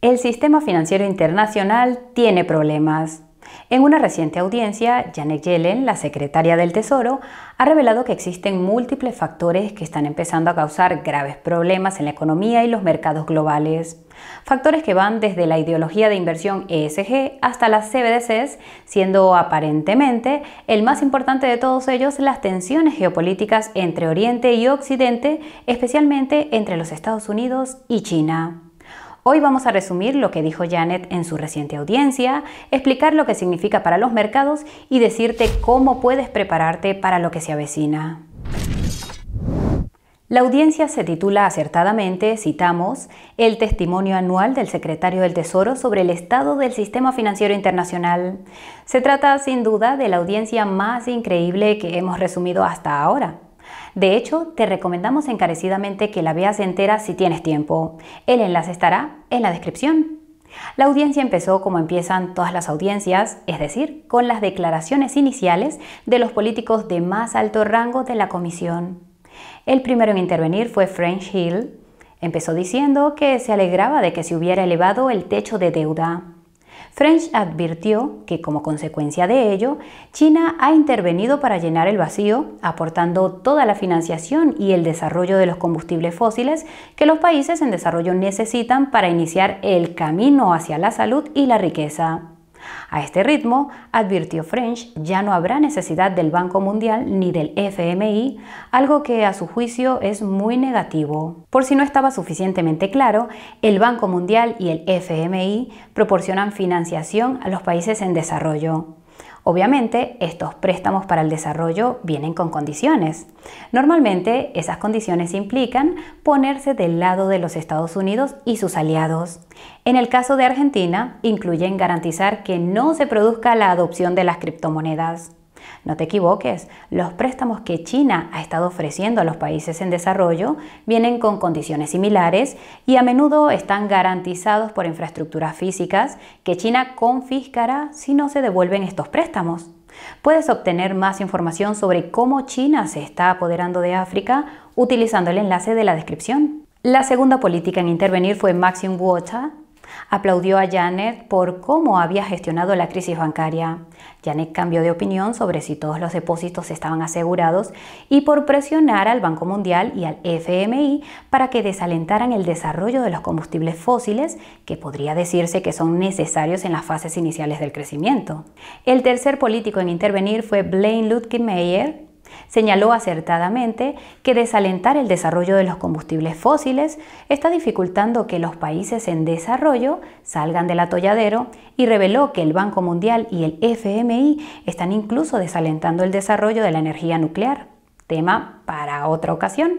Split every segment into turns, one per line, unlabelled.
El sistema financiero internacional tiene problemas. En una reciente audiencia, Janet Yellen, la secretaria del Tesoro, ha revelado que existen múltiples factores que están empezando a causar graves problemas en la economía y los mercados globales. Factores que van desde la ideología de inversión ESG hasta las CBDCs, siendo aparentemente el más importante de todos ellos las tensiones geopolíticas entre Oriente y Occidente, especialmente entre los Estados Unidos y China. Hoy vamos a resumir lo que dijo Janet en su reciente audiencia, explicar lo que significa para los mercados y decirte cómo puedes prepararte para lo que se avecina. La audiencia se titula acertadamente, citamos, el testimonio anual del secretario del Tesoro sobre el estado del sistema financiero internacional. Se trata sin duda de la audiencia más increíble que hemos resumido hasta ahora. De hecho, te recomendamos encarecidamente que la veas entera si tienes tiempo. El enlace estará en la descripción. La audiencia empezó como empiezan todas las audiencias, es decir, con las declaraciones iniciales de los políticos de más alto rango de la comisión. El primero en intervenir fue French Hill. Empezó diciendo que se alegraba de que se hubiera elevado el techo de deuda. French advirtió que como consecuencia de ello, China ha intervenido para llenar el vacío, aportando toda la financiación y el desarrollo de los combustibles fósiles que los países en desarrollo necesitan para iniciar el camino hacia la salud y la riqueza. A este ritmo, advirtió French, ya no habrá necesidad del Banco Mundial ni del FMI, algo que a su juicio es muy negativo. Por si no estaba suficientemente claro, el Banco Mundial y el FMI proporcionan financiación a los países en desarrollo. Obviamente, estos préstamos para el desarrollo vienen con condiciones. Normalmente, esas condiciones implican ponerse del lado de los Estados Unidos y sus aliados. En el caso de Argentina, incluyen garantizar que no se produzca la adopción de las criptomonedas. No te equivoques, los préstamos que China ha estado ofreciendo a los países en desarrollo vienen con condiciones similares y a menudo están garantizados por infraestructuras físicas que China confiscará si no se devuelven estos préstamos. Puedes obtener más información sobre cómo China se está apoderando de África utilizando el enlace de la descripción. La segunda política en intervenir fue Maxim Watcha, Aplaudió a Janet por cómo había gestionado la crisis bancaria. Janet cambió de opinión sobre si todos los depósitos estaban asegurados y por presionar al Banco Mundial y al FMI para que desalentaran el desarrollo de los combustibles fósiles, que podría decirse que son necesarios en las fases iniciales del crecimiento. El tercer político en intervenir fue Blaine Lutkin Meyer, Señaló acertadamente que desalentar el desarrollo de los combustibles fósiles está dificultando que los países en desarrollo salgan del atolladero y reveló que el Banco Mundial y el FMI están incluso desalentando el desarrollo de la energía nuclear, tema para otra ocasión.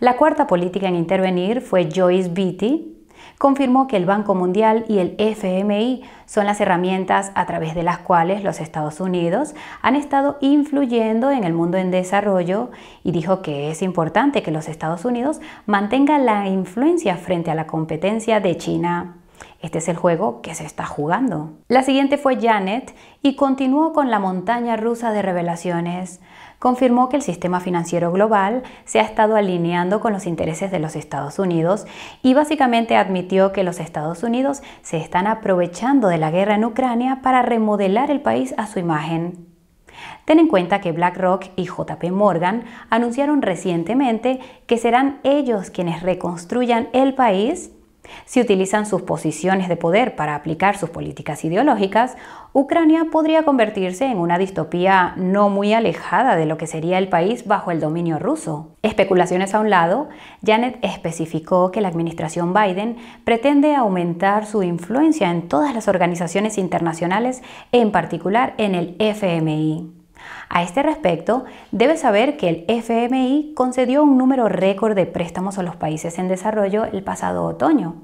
La cuarta política en intervenir fue Joyce Beatty, confirmó que el Banco Mundial y el FMI son las herramientas a través de las cuales los Estados Unidos han estado influyendo en el mundo en desarrollo y dijo que es importante que los Estados Unidos mantengan la influencia frente a la competencia de China. Este es el juego que se está jugando. La siguiente fue Janet y continuó con la montaña rusa de revelaciones confirmó que el sistema financiero global se ha estado alineando con los intereses de los Estados Unidos y básicamente admitió que los Estados Unidos se están aprovechando de la guerra en Ucrania para remodelar el país a su imagen. Ten en cuenta que BlackRock y JP Morgan anunciaron recientemente que serán ellos quienes reconstruyan el país si utilizan sus posiciones de poder para aplicar sus políticas ideológicas, Ucrania podría convertirse en una distopía no muy alejada de lo que sería el país bajo el dominio ruso. Especulaciones a un lado, Janet especificó que la administración Biden pretende aumentar su influencia en todas las organizaciones internacionales, en particular en el FMI. A este respecto, debes saber que el FMI concedió un número récord de préstamos a los países en desarrollo el pasado otoño.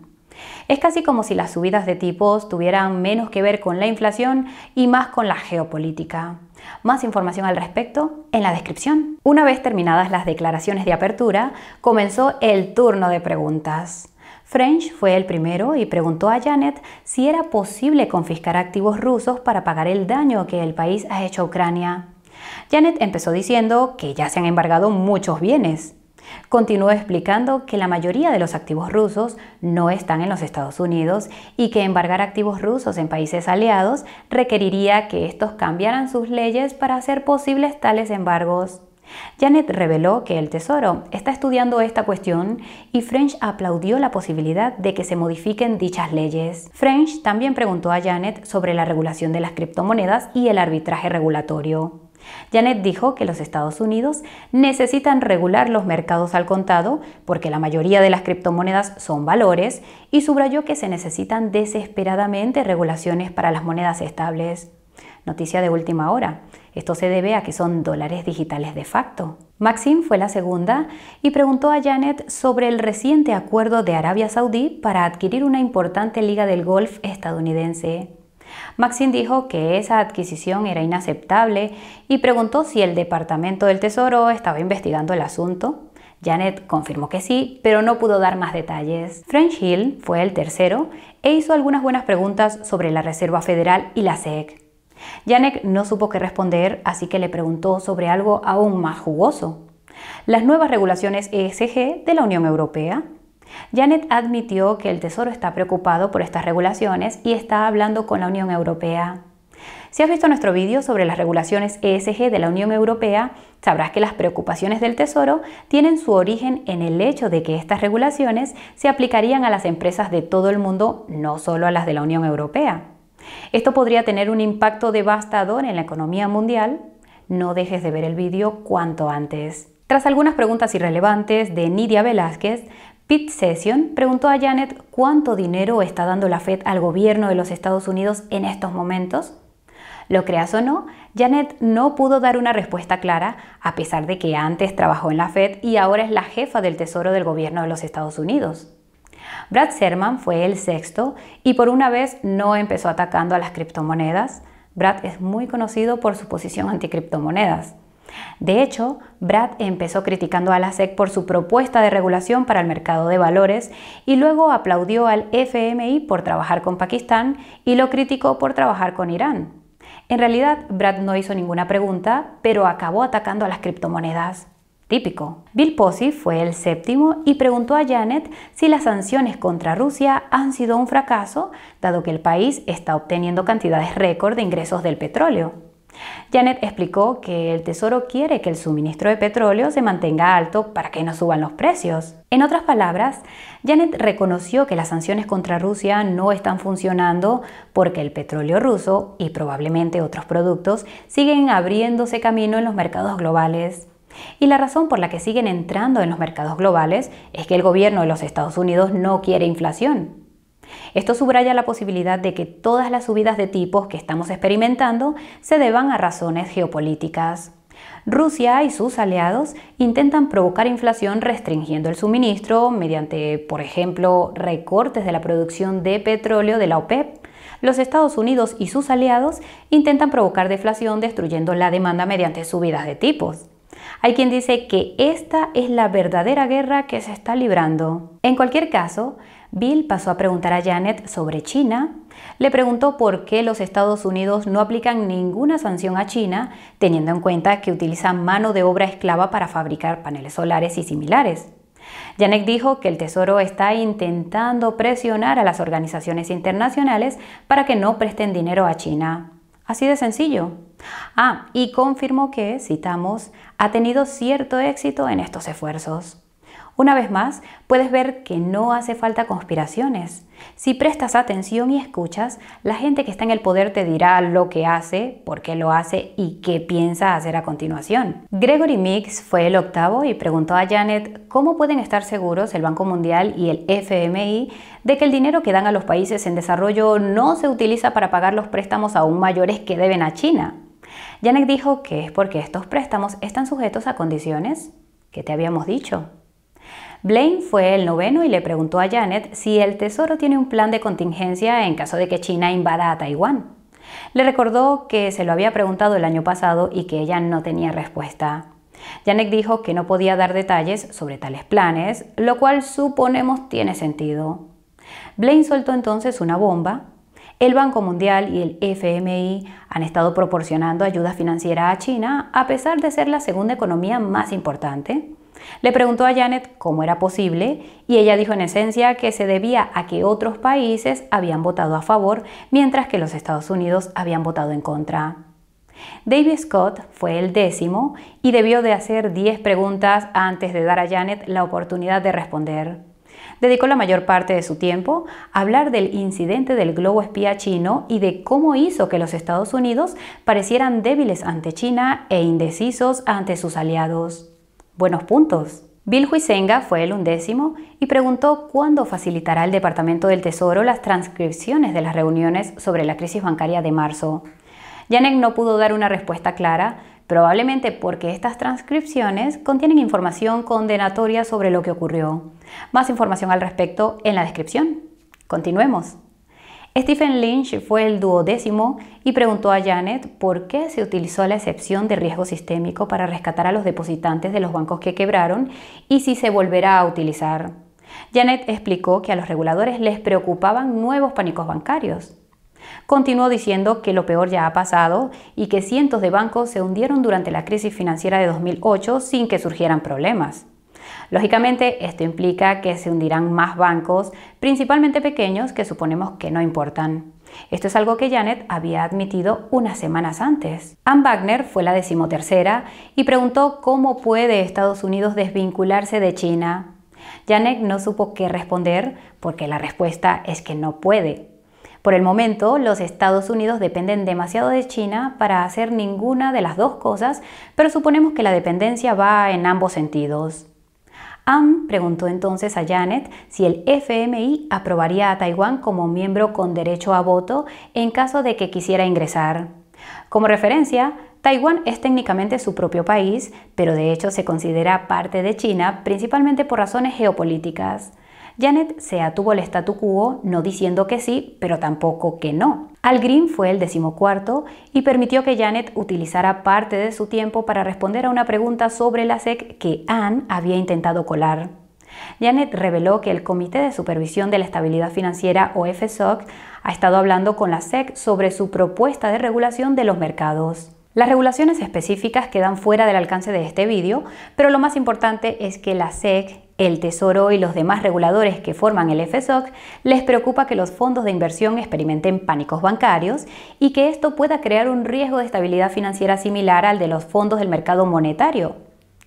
Es casi como si las subidas de tipos tuvieran menos que ver con la inflación y más con la geopolítica. Más información al respecto en la descripción. Una vez terminadas las declaraciones de apertura, comenzó el turno de preguntas. French fue el primero y preguntó a Janet si era posible confiscar activos rusos para pagar el daño que el país ha hecho a Ucrania. Janet empezó diciendo que ya se han embargado muchos bienes. Continuó explicando que la mayoría de los activos rusos no están en los Estados Unidos y que embargar activos rusos en países aliados requeriría que estos cambiaran sus leyes para hacer posibles tales embargos. Janet reveló que el Tesoro está estudiando esta cuestión y French aplaudió la posibilidad de que se modifiquen dichas leyes. French también preguntó a Janet sobre la regulación de las criptomonedas y el arbitraje regulatorio. Janet dijo que los Estados Unidos necesitan regular los mercados al contado porque la mayoría de las criptomonedas son valores y subrayó que se necesitan desesperadamente regulaciones para las monedas estables. Noticia de última hora. Esto se debe a que son dólares digitales de facto. Maxim fue la segunda y preguntó a Janet sobre el reciente acuerdo de Arabia Saudí para adquirir una importante liga del golf estadounidense. Maxine dijo que esa adquisición era inaceptable y preguntó si el Departamento del Tesoro estaba investigando el asunto. Janet confirmó que sí, pero no pudo dar más detalles. French Hill fue el tercero e hizo algunas buenas preguntas sobre la Reserva Federal y la SEC. Janet no supo qué responder, así que le preguntó sobre algo aún más jugoso. Las nuevas regulaciones ESG de la Unión Europea. Janet admitió que el Tesoro está preocupado por estas regulaciones y está hablando con la Unión Europea. Si has visto nuestro vídeo sobre las regulaciones ESG de la Unión Europea, sabrás que las preocupaciones del Tesoro tienen su origen en el hecho de que estas regulaciones se aplicarían a las empresas de todo el mundo, no solo a las de la Unión Europea. Esto podría tener un impacto devastador en la economía mundial. No dejes de ver el vídeo cuanto antes. Tras algunas preguntas irrelevantes de Nidia Velázquez, Pete Session preguntó a Janet cuánto dinero está dando la Fed al gobierno de los Estados Unidos en estos momentos. Lo creas o no, Janet no pudo dar una respuesta clara, a pesar de que antes trabajó en la Fed y ahora es la jefa del Tesoro del gobierno de los Estados Unidos. Brad Sherman fue el sexto y por una vez no empezó atacando a las criptomonedas. Brad es muy conocido por su posición anticriptomonedas. De hecho, Brad empezó criticando a la SEC por su propuesta de regulación para el mercado de valores y luego aplaudió al FMI por trabajar con Pakistán y lo criticó por trabajar con Irán. En realidad, Brad no hizo ninguna pregunta, pero acabó atacando a las criptomonedas. Típico. Bill Posey fue el séptimo y preguntó a Janet si las sanciones contra Rusia han sido un fracaso, dado que el país está obteniendo cantidades récord de ingresos del petróleo. Janet explicó que el Tesoro quiere que el suministro de petróleo se mantenga alto para que no suban los precios. En otras palabras, Janet reconoció que las sanciones contra Rusia no están funcionando porque el petróleo ruso y probablemente otros productos siguen abriéndose camino en los mercados globales. Y la razón por la que siguen entrando en los mercados globales es que el gobierno de los Estados Unidos no quiere inflación. Esto subraya la posibilidad de que todas las subidas de tipos que estamos experimentando se deban a razones geopolíticas. Rusia y sus aliados intentan provocar inflación restringiendo el suministro mediante, por ejemplo, recortes de la producción de petróleo de la OPEP. Los Estados Unidos y sus aliados intentan provocar deflación destruyendo la demanda mediante subidas de tipos. Hay quien dice que esta es la verdadera guerra que se está librando. En cualquier caso, Bill pasó a preguntar a Janet sobre China, le preguntó por qué los Estados Unidos no aplican ninguna sanción a China, teniendo en cuenta que utilizan mano de obra esclava para fabricar paneles solares y similares. Janet dijo que el Tesoro está intentando presionar a las organizaciones internacionales para que no presten dinero a China. Así de sencillo. Ah, y confirmó que, citamos, ha tenido cierto éxito en estos esfuerzos. Una vez más, puedes ver que no hace falta conspiraciones. Si prestas atención y escuchas, la gente que está en el poder te dirá lo que hace, por qué lo hace y qué piensa hacer a continuación. Gregory Mix fue el octavo y preguntó a Janet cómo pueden estar seguros el Banco Mundial y el FMI de que el dinero que dan a los países en desarrollo no se utiliza para pagar los préstamos aún mayores que deben a China. Janet dijo que es porque estos préstamos están sujetos a condiciones que te habíamos dicho. Blaine fue el noveno y le preguntó a Janet si el Tesoro tiene un plan de contingencia en caso de que China invada a Taiwán. Le recordó que se lo había preguntado el año pasado y que ella no tenía respuesta. Janet dijo que no podía dar detalles sobre tales planes, lo cual suponemos tiene sentido. Blaine soltó entonces una bomba el Banco Mundial y el FMI han estado proporcionando ayuda financiera a China a pesar de ser la segunda economía más importante. Le preguntó a Janet cómo era posible y ella dijo en esencia que se debía a que otros países habían votado a favor mientras que los Estados Unidos habían votado en contra. David Scott fue el décimo y debió de hacer 10 preguntas antes de dar a Janet la oportunidad de responder dedicó la mayor parte de su tiempo a hablar del incidente del globo espía chino y de cómo hizo que los Estados Unidos parecieran débiles ante China e indecisos ante sus aliados. Buenos puntos. Bill Huizenga fue el undécimo y preguntó cuándo facilitará el Departamento del Tesoro las transcripciones de las reuniones sobre la crisis bancaria de marzo. Janek no pudo dar una respuesta clara, probablemente porque estas transcripciones contienen información condenatoria sobre lo que ocurrió. Más información al respecto en la descripción. Continuemos. Stephen Lynch fue el duodécimo y preguntó a Janet por qué se utilizó la excepción de riesgo sistémico para rescatar a los depositantes de los bancos que quebraron y si se volverá a utilizar. Janet explicó que a los reguladores les preocupaban nuevos pánicos bancarios. Continuó diciendo que lo peor ya ha pasado y que cientos de bancos se hundieron durante la crisis financiera de 2008 sin que surgieran problemas. Lógicamente, esto implica que se hundirán más bancos, principalmente pequeños, que suponemos que no importan. Esto es algo que Janet había admitido unas semanas antes. Ann Wagner fue la decimotercera y preguntó cómo puede Estados Unidos desvincularse de China. Janet no supo qué responder porque la respuesta es que no puede, por el momento, los Estados Unidos dependen demasiado de China para hacer ninguna de las dos cosas, pero suponemos que la dependencia va en ambos sentidos. Am preguntó entonces a Janet si el FMI aprobaría a Taiwán como miembro con derecho a voto en caso de que quisiera ingresar. Como referencia, Taiwán es técnicamente su propio país, pero de hecho se considera parte de China principalmente por razones geopolíticas. Janet se atuvo al statu quo, no diciendo que sí, pero tampoco que no. Al Green fue el decimocuarto y permitió que Janet utilizara parte de su tiempo para responder a una pregunta sobre la SEC que Anne había intentado colar. Janet reveló que el Comité de Supervisión de la Estabilidad Financiera o FSOC ha estado hablando con la SEC sobre su propuesta de regulación de los mercados. Las regulaciones específicas quedan fuera del alcance de este vídeo, pero lo más importante es que la SEC el Tesoro y los demás reguladores que forman el FSOC les preocupa que los fondos de inversión experimenten pánicos bancarios y que esto pueda crear un riesgo de estabilidad financiera similar al de los fondos del mercado monetario.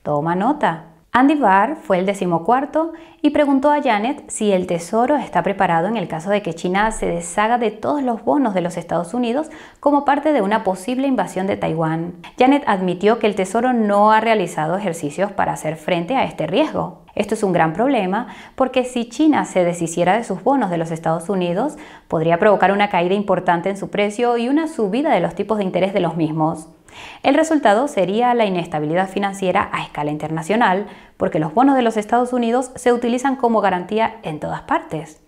Toma nota. Andy Barr fue el decimocuarto y preguntó a Janet si el Tesoro está preparado en el caso de que China se deshaga de todos los bonos de los Estados Unidos como parte de una posible invasión de Taiwán. Janet admitió que el Tesoro no ha realizado ejercicios para hacer frente a este riesgo. Esto es un gran problema porque si China se deshiciera de sus bonos de los Estados Unidos, podría provocar una caída importante en su precio y una subida de los tipos de interés de los mismos. El resultado sería la inestabilidad financiera a escala internacional, porque los bonos de los Estados Unidos se utilizan como garantía en todas partes.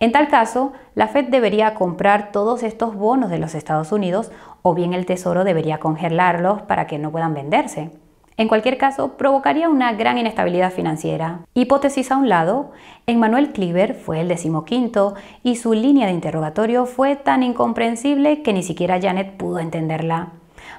En tal caso, la Fed debería comprar todos estos bonos de los Estados Unidos o bien el Tesoro debería congelarlos para que no puedan venderse. En cualquier caso, provocaría una gran inestabilidad financiera. Hipótesis a un lado, Emmanuel Cleaver fue el decimoquinto y su línea de interrogatorio fue tan incomprensible que ni siquiera Janet pudo entenderla.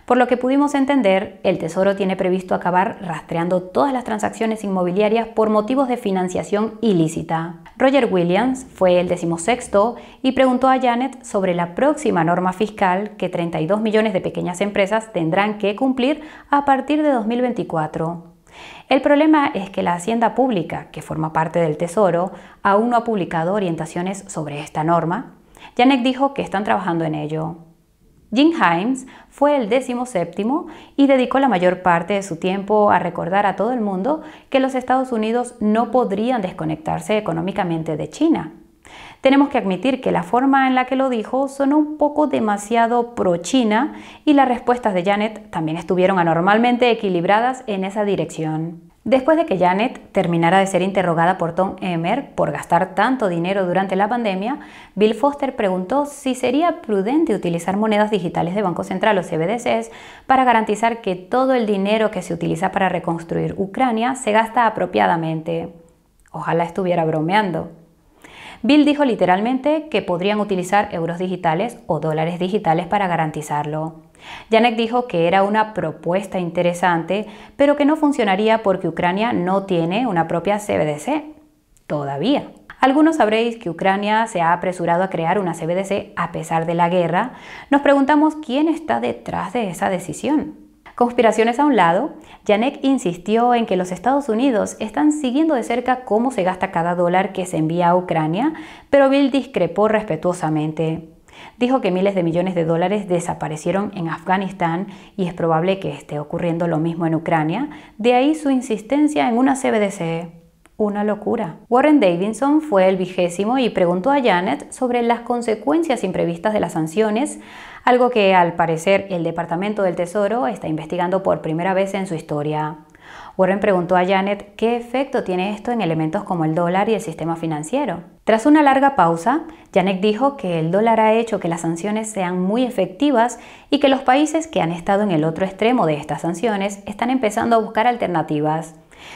Por lo que pudimos entender, el Tesoro tiene previsto acabar rastreando todas las transacciones inmobiliarias por motivos de financiación ilícita. Roger Williams fue el decimosexto y preguntó a Janet sobre la próxima norma fiscal que 32 millones de pequeñas empresas tendrán que cumplir a partir de 2024. El problema es que la Hacienda Pública, que forma parte del Tesoro, aún no ha publicado orientaciones sobre esta norma. Janet dijo que están trabajando en ello. Jim Himes fue el décimo séptimo y dedicó la mayor parte de su tiempo a recordar a todo el mundo que los Estados Unidos no podrían desconectarse económicamente de China. Tenemos que admitir que la forma en la que lo dijo sonó un poco demasiado pro-China y las respuestas de Janet también estuvieron anormalmente equilibradas en esa dirección. Después de que Janet terminara de ser interrogada por Tom Emmer por gastar tanto dinero durante la pandemia, Bill Foster preguntó si sería prudente utilizar monedas digitales de Banco Central o CBDCs para garantizar que todo el dinero que se utiliza para reconstruir Ucrania se gasta apropiadamente. Ojalá estuviera bromeando. Bill dijo literalmente que podrían utilizar euros digitales o dólares digitales para garantizarlo. Janek dijo que era una propuesta interesante, pero que no funcionaría porque Ucrania no tiene una propia CBDC. Todavía. Algunos sabréis que Ucrania se ha apresurado a crear una CBDC a pesar de la guerra. Nos preguntamos quién está detrás de esa decisión. Conspiraciones a un lado, Janek insistió en que los Estados Unidos están siguiendo de cerca cómo se gasta cada dólar que se envía a Ucrania, pero Bill discrepó respetuosamente. Dijo que miles de millones de dólares desaparecieron en Afganistán y es probable que esté ocurriendo lo mismo en Ucrania, de ahí su insistencia en una CBDC. Una locura. Warren Davidson fue el vigésimo y preguntó a Janet sobre las consecuencias imprevistas de las sanciones, algo que al parecer el Departamento del Tesoro está investigando por primera vez en su historia. Warren preguntó a Janet qué efecto tiene esto en elementos como el dólar y el sistema financiero. Tras una larga pausa, Janet dijo que el dólar ha hecho que las sanciones sean muy efectivas y que los países que han estado en el otro extremo de estas sanciones están empezando a buscar alternativas.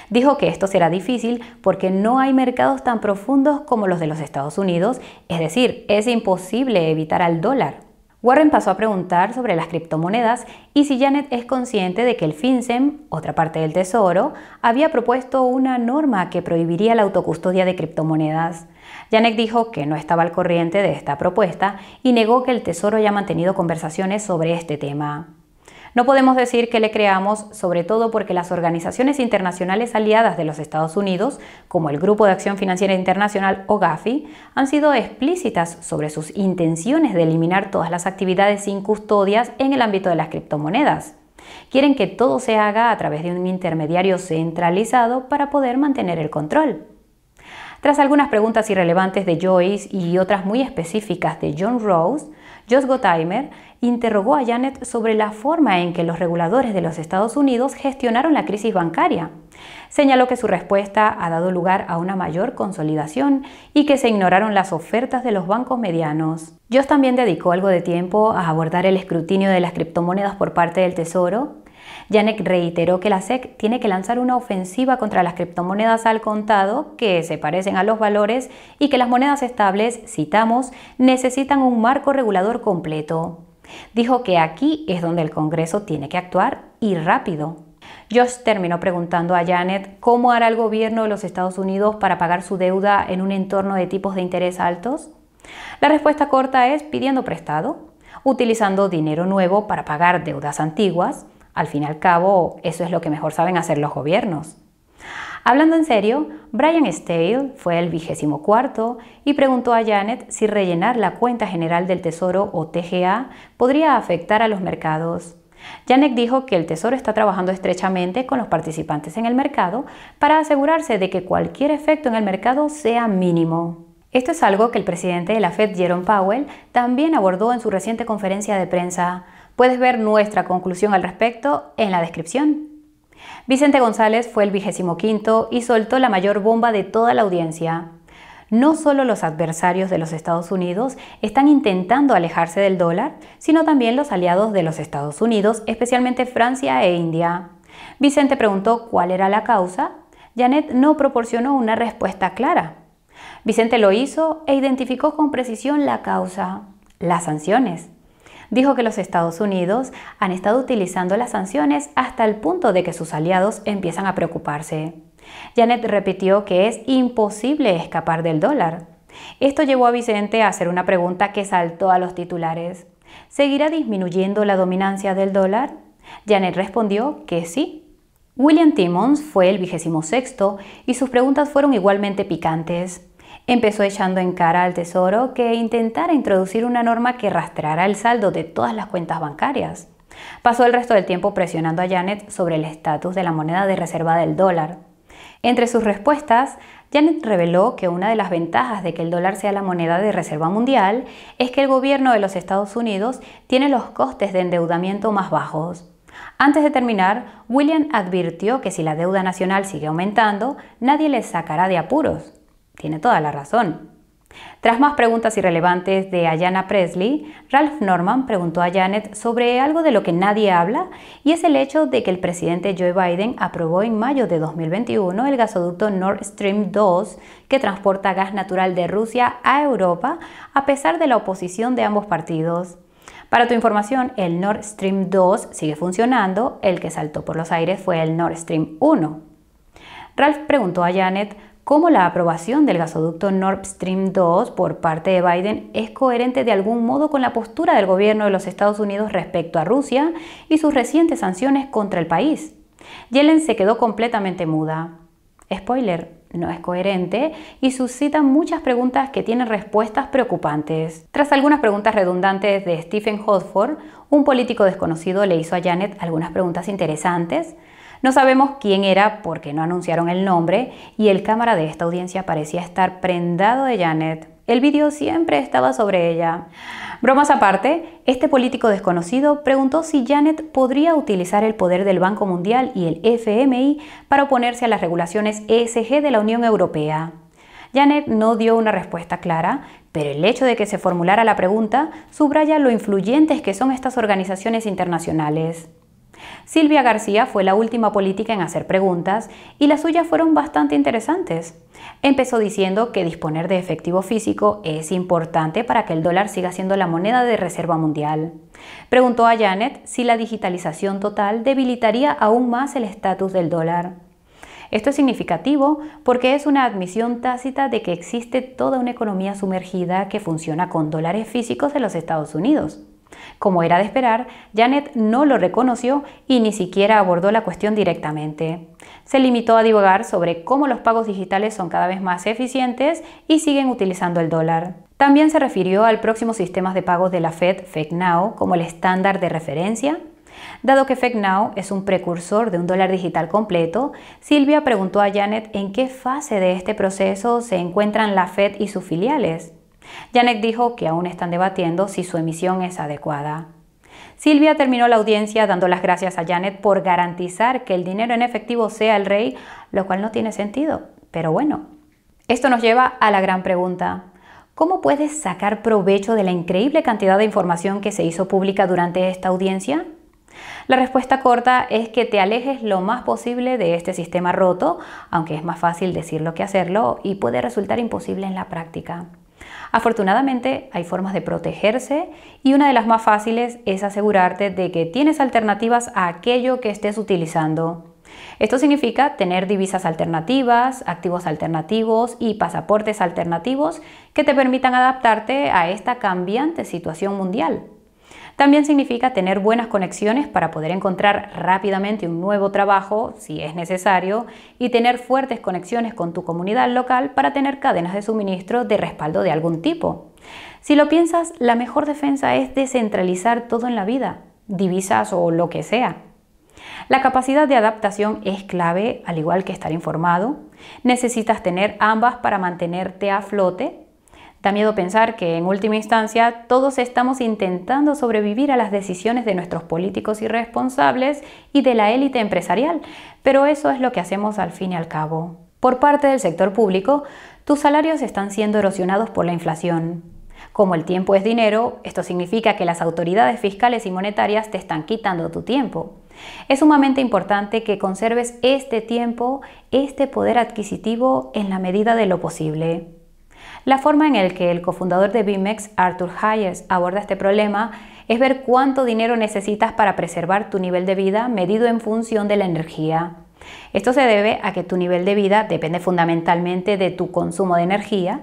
Dijo que esto será difícil porque no hay mercados tan profundos como los de los Estados Unidos, es decir, es imposible evitar al dólar. Warren pasó a preguntar sobre las criptomonedas y si Janet es consciente de que el FinCEN, otra parte del Tesoro, había propuesto una norma que prohibiría la autocustodia de criptomonedas. Janet dijo que no estaba al corriente de esta propuesta y negó que el Tesoro haya mantenido conversaciones sobre este tema. No podemos decir que le creamos, sobre todo porque las organizaciones internacionales aliadas de los Estados Unidos, como el Grupo de Acción Financiera Internacional o GAFI, han sido explícitas sobre sus intenciones de eliminar todas las actividades sin custodias en el ámbito de las criptomonedas. Quieren que todo se haga a través de un intermediario centralizado para poder mantener el control. Tras algunas preguntas irrelevantes de Joyce y otras muy específicas de John Rose, Josh Gottheimer interrogó a Janet sobre la forma en que los reguladores de los Estados Unidos gestionaron la crisis bancaria. Señaló que su respuesta ha dado lugar a una mayor consolidación y que se ignoraron las ofertas de los bancos medianos. Josh también dedicó algo de tiempo a abordar el escrutinio de las criptomonedas por parte del Tesoro Janet reiteró que la SEC tiene que lanzar una ofensiva contra las criptomonedas al contado que se parecen a los valores y que las monedas estables, citamos, necesitan un marco regulador completo. Dijo que aquí es donde el Congreso tiene que actuar y rápido. Josh terminó preguntando a Janet cómo hará el gobierno de los Estados Unidos para pagar su deuda en un entorno de tipos de interés altos. La respuesta corta es pidiendo prestado, utilizando dinero nuevo para pagar deudas antiguas, al fin y al cabo, eso es lo que mejor saben hacer los gobiernos. Hablando en serio, Brian Steele fue el vigésimo cuarto y preguntó a Janet si rellenar la cuenta general del Tesoro o TGA podría afectar a los mercados. Janet dijo que el Tesoro está trabajando estrechamente con los participantes en el mercado para asegurarse de que cualquier efecto en el mercado sea mínimo. Esto es algo que el presidente de la Fed, Jerome Powell, también abordó en su reciente conferencia de prensa. Puedes ver nuestra conclusión al respecto en la descripción. Vicente González fue el vigésimo quinto y soltó la mayor bomba de toda la audiencia. No solo los adversarios de los Estados Unidos están intentando alejarse del dólar, sino también los aliados de los Estados Unidos, especialmente Francia e India. Vicente preguntó cuál era la causa. Janet no proporcionó una respuesta clara. Vicente lo hizo e identificó con precisión la causa, las sanciones dijo que los Estados Unidos han estado utilizando las sanciones hasta el punto de que sus aliados empiezan a preocuparse. Janet repitió que es imposible escapar del dólar. Esto llevó a Vicente a hacer una pregunta que saltó a los titulares. ¿Seguirá disminuyendo la dominancia del dólar? Janet respondió que sí. William Timmons fue el vigésimo sexto y sus preguntas fueron igualmente picantes empezó echando en cara al Tesoro que intentara introducir una norma que rastreara el saldo de todas las cuentas bancarias. Pasó el resto del tiempo presionando a Janet sobre el estatus de la moneda de reserva del dólar. Entre sus respuestas, Janet reveló que una de las ventajas de que el dólar sea la moneda de reserva mundial es que el gobierno de los Estados Unidos tiene los costes de endeudamiento más bajos. Antes de terminar, William advirtió que si la deuda nacional sigue aumentando, nadie le sacará de apuros. Tiene toda la razón. Tras más preguntas irrelevantes de Ayana Presley, Ralph Norman preguntó a Janet sobre algo de lo que nadie habla y es el hecho de que el presidente Joe Biden aprobó en mayo de 2021 el gasoducto Nord Stream 2 que transporta gas natural de Rusia a Europa a pesar de la oposición de ambos partidos. Para tu información, el Nord Stream 2 sigue funcionando, el que saltó por los aires fue el Nord Stream 1. Ralph preguntó a Janet cómo la aprobación del gasoducto Nord Stream 2 por parte de Biden es coherente de algún modo con la postura del gobierno de los Estados Unidos respecto a Rusia y sus recientes sanciones contra el país. Yellen se quedó completamente muda. Spoiler, no es coherente y suscita muchas preguntas que tienen respuestas preocupantes. Tras algunas preguntas redundantes de Stephen Hodford, un político desconocido le hizo a Janet algunas preguntas interesantes no sabemos quién era porque no anunciaron el nombre y el cámara de esta audiencia parecía estar prendado de Janet. El vídeo siempre estaba sobre ella. Bromas aparte, este político desconocido preguntó si Janet podría utilizar el poder del Banco Mundial y el FMI para oponerse a las regulaciones ESG de la Unión Europea. Janet no dio una respuesta clara, pero el hecho de que se formulara la pregunta subraya lo influyentes que son estas organizaciones internacionales. Silvia García fue la última política en hacer preguntas y las suyas fueron bastante interesantes. Empezó diciendo que disponer de efectivo físico es importante para que el dólar siga siendo la moneda de reserva mundial. Preguntó a Janet si la digitalización total debilitaría aún más el estatus del dólar. Esto es significativo porque es una admisión tácita de que existe toda una economía sumergida que funciona con dólares físicos en los Estados Unidos. Como era de esperar, Janet no lo reconoció y ni siquiera abordó la cuestión directamente. Se limitó a divagar sobre cómo los pagos digitales son cada vez más eficientes y siguen utilizando el dólar. También se refirió al próximo sistema de pagos de la Fed, FedNow, como el estándar de referencia. Dado que FedNow es un precursor de un dólar digital completo, Silvia preguntó a Janet en qué fase de este proceso se encuentran la Fed y sus filiales. Janet dijo que aún están debatiendo si su emisión es adecuada. Silvia terminó la audiencia dando las gracias a Janet por garantizar que el dinero en efectivo sea el rey, lo cual no tiene sentido. Pero bueno, esto nos lleva a la gran pregunta. ¿Cómo puedes sacar provecho de la increíble cantidad de información que se hizo pública durante esta audiencia? La respuesta corta es que te alejes lo más posible de este sistema roto, aunque es más fácil decirlo que hacerlo y puede resultar imposible en la práctica. Afortunadamente hay formas de protegerse y una de las más fáciles es asegurarte de que tienes alternativas a aquello que estés utilizando. Esto significa tener divisas alternativas, activos alternativos y pasaportes alternativos que te permitan adaptarte a esta cambiante situación mundial. También significa tener buenas conexiones para poder encontrar rápidamente un nuevo trabajo si es necesario y tener fuertes conexiones con tu comunidad local para tener cadenas de suministro de respaldo de algún tipo. Si lo piensas, la mejor defensa es descentralizar todo en la vida, divisas o lo que sea. La capacidad de adaptación es clave, al igual que estar informado. Necesitas tener ambas para mantenerte a flote Da miedo pensar que, en última instancia, todos estamos intentando sobrevivir a las decisiones de nuestros políticos irresponsables y de la élite empresarial, pero eso es lo que hacemos al fin y al cabo. Por parte del sector público, tus salarios están siendo erosionados por la inflación. Como el tiempo es dinero, esto significa que las autoridades fiscales y monetarias te están quitando tu tiempo. Es sumamente importante que conserves este tiempo, este poder adquisitivo en la medida de lo posible. La forma en la que el cofundador de Bimex, Arthur Hayes, aborda este problema es ver cuánto dinero necesitas para preservar tu nivel de vida medido en función de la energía. Esto se debe a que tu nivel de vida depende fundamentalmente de tu consumo de energía.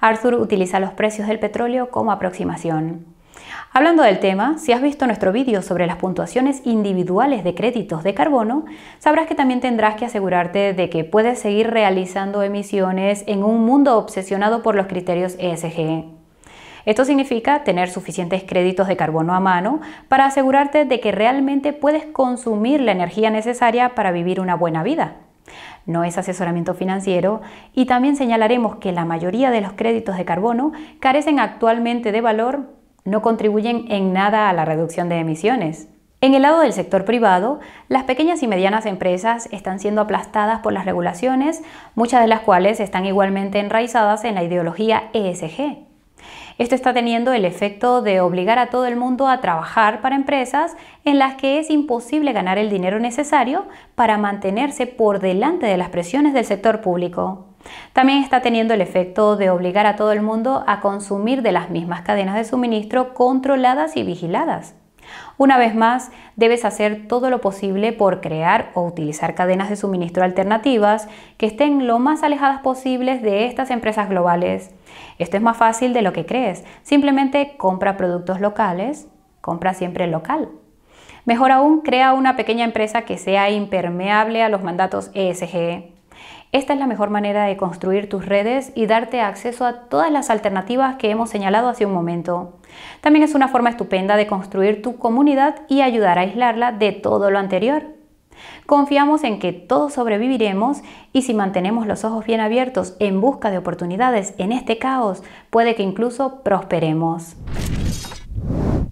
Arthur utiliza los precios del petróleo como aproximación. Hablando del tema, si has visto nuestro vídeo sobre las puntuaciones individuales de créditos de carbono, sabrás que también tendrás que asegurarte de que puedes seguir realizando emisiones en un mundo obsesionado por los criterios ESG. Esto significa tener suficientes créditos de carbono a mano para asegurarte de que realmente puedes consumir la energía necesaria para vivir una buena vida. No es asesoramiento financiero y también señalaremos que la mayoría de los créditos de carbono carecen actualmente de valor no contribuyen en nada a la reducción de emisiones. En el lado del sector privado, las pequeñas y medianas empresas están siendo aplastadas por las regulaciones, muchas de las cuales están igualmente enraizadas en la ideología ESG. Esto está teniendo el efecto de obligar a todo el mundo a trabajar para empresas en las que es imposible ganar el dinero necesario para mantenerse por delante de las presiones del sector público. También está teniendo el efecto de obligar a todo el mundo a consumir de las mismas cadenas de suministro controladas y vigiladas. Una vez más, debes hacer todo lo posible por crear o utilizar cadenas de suministro alternativas que estén lo más alejadas posibles de estas empresas globales. Esto es más fácil de lo que crees. Simplemente compra productos locales, compra siempre local. Mejor aún, crea una pequeña empresa que sea impermeable a los mandatos ESG. Esta es la mejor manera de construir tus redes y darte acceso a todas las alternativas que hemos señalado hace un momento. También es una forma estupenda de construir tu comunidad y ayudar a aislarla de todo lo anterior. Confiamos en que todos sobreviviremos y si mantenemos los ojos bien abiertos en busca de oportunidades en este caos, puede que incluso prosperemos.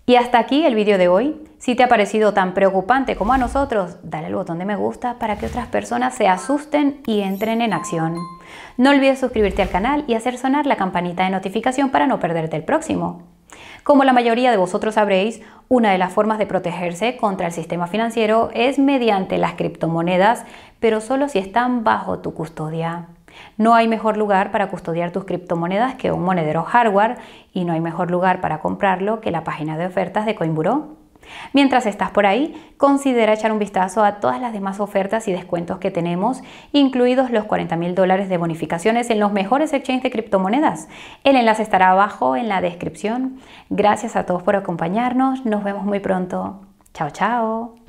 Y hasta aquí el vídeo de hoy. Si te ha parecido tan preocupante como a nosotros, dale al botón de me gusta para que otras personas se asusten y entren en acción. No olvides suscribirte al canal y hacer sonar la campanita de notificación para no perderte el próximo. Como la mayoría de vosotros sabréis, una de las formas de protegerse contra el sistema financiero es mediante las criptomonedas, pero solo si están bajo tu custodia. No hay mejor lugar para custodiar tus criptomonedas que un monedero hardware y no hay mejor lugar para comprarlo que la página de ofertas de Coinburó. Mientras estás por ahí, considera echar un vistazo a todas las demás ofertas y descuentos que tenemos, incluidos los 40 mil dólares de bonificaciones en los mejores exchanges de criptomonedas. El enlace estará abajo en la descripción. Gracias a todos por acompañarnos. Nos vemos muy pronto. Chao, chao.